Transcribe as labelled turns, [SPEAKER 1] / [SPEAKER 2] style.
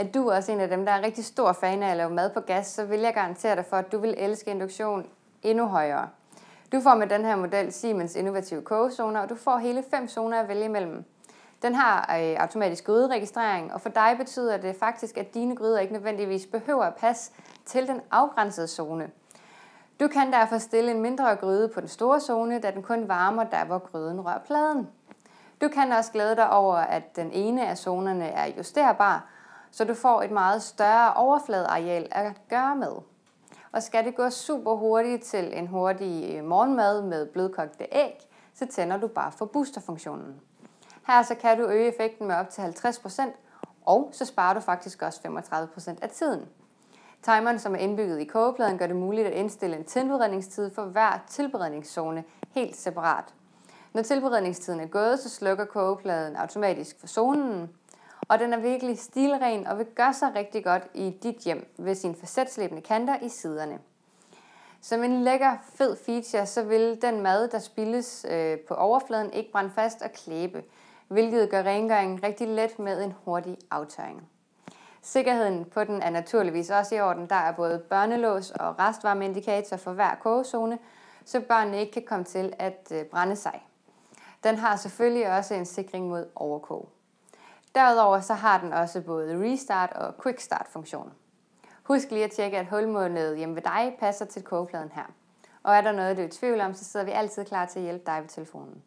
[SPEAKER 1] at du er også en af dem, der er rigtig stor fan af at lave mad på gas, så vil jeg garantere dig for, at du vil elske induktion endnu højere. Du får med den her model Siemens innovative kogezoner, og du får hele fem zoner at vælge imellem. Den har øh, automatisk gryderegistrering, og for dig betyder det faktisk, at dine gryder ikke nødvendigvis behøver at passe til den afgrænsede zone. Du kan derfor stille en mindre gryde på den store zone, da den kun varmer der, hvor gryden rører pladen. Du kan også glæde dig over, at den ene af zonerne er justerbar, så du får et meget større overfladeareal at gøre med. Og skal det gå super hurtigt til en hurtig øh, morgenmad med blødkogte æg, så tænder du bare for boosterfunktionen. Her så kan du øge effekten med op til 50%, og så sparer du faktisk også 35% af tiden. Timeren, som er indbygget i kogepladen, gør det muligt at indstille en tilberedningstid for hver tilberedningszone helt separat. Når tilberedningstiden er gået, så slukker kogepladen automatisk for zonen, og den er virkelig stilren og vil gøre sig rigtig godt i dit hjem ved sine facetslæbende kanter i siderne. Som en lækker, fed feature, så vil den mad, der spildes øh, på overfladen, ikke brænde fast og klæbe, hvilket gør rengøringen rigtig let med en hurtig aftøjning. Sikkerheden på den er naturligvis også i orden. Der er både børnelås og restvarmeindikator for hver kogezone, så børnene ikke kan komme til at øh, brænde sig. Den har selvfølgelig også en sikring mod overkog. Derudover så har den også både restart og quick start funktion. Husk lige at tjekke, at hulmålet hjemme ved dig passer til kogepladen her. Og er der noget, du er i tvivl om, så sidder vi altid klar til at hjælpe dig ved telefonen.